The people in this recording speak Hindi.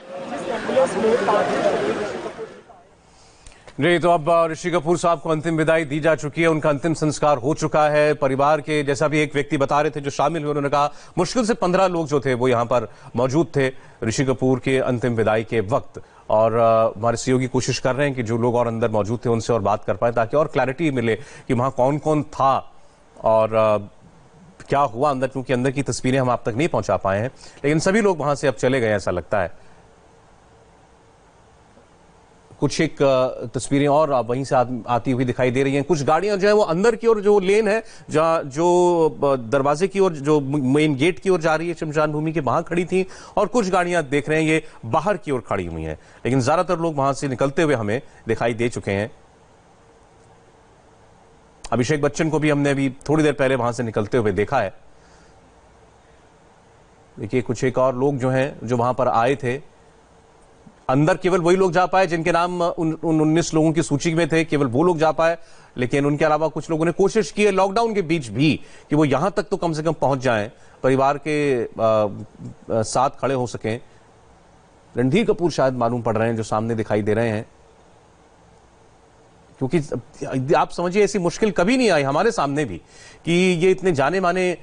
का जी तो अब ऋषि कपूर साहब को अंतिम विदाई दी जा चुकी है उनका अंतिम संस्कार हो चुका है परिवार के जैसा भी एक व्यक्ति बता रहे थे जो शामिल हुए उन्होंने कहा मुश्किल से पंद्रह लोग जो थे वो यहाँ पर मौजूद थे ऋषि कपूर के अंतिम विदाई के वक्त और हमारे सहयोगी कोशिश कर रहे हैं कि जो लोग और अंदर मौजूद थे उनसे और बात कर पाए ताकि और क्लैरिटी मिले कि वहां कौन कौन था और क्या हुआ अंदर क्योंकि अंदर की तस्वीरें हम आप तक नहीं पहुंचा पाए हैं लेकिन सभी लोग वहां से अब चले गए ऐसा लगता है कुछ एक तस्वीरें और वहीं से आती हुई दिखाई दे रही हैं कुछ गाड़ियां जो है वो अंदर की ओर जो लेन है जहाँ जो दरवाजे की ओर जो मेन गेट की ओर जा रही है शमशान भूमि के वहां खड़ी थी और कुछ गाड़ियां देख रहे हैं ये बाहर की ओर खड़ी हुई हैं लेकिन ज्यादातर लोग वहां से निकलते हुए हमें दिखाई दे चुके हैं अभिषेक बच्चन को भी हमने अभी थोड़ी देर पहले वहां से निकलते हुए देखा है देखिए कुछ एक और लोग जो हैं जो वहां पर आए थे अंदर केवल वही लोग जा पाए जिनके नाम उन, उन्नीस लोगों की सूची में थे केवल वो लोग जा पाए लेकिन उनके अलावा कुछ लोगों ने कोशिश की है लॉकडाउन के बीच भी कि वो यहां तक तो कम से कम पहुंच जाएं परिवार के आ, आ, साथ खड़े हो सकें रणधीर कपूर शायद मालूम पड़ रहे हैं जो सामने दिखाई दे रहे हैं क्योंकि आप समझिए ऐसी मुश्किल कभी नहीं आई हमारे सामने भी कि ये इतने जाने माने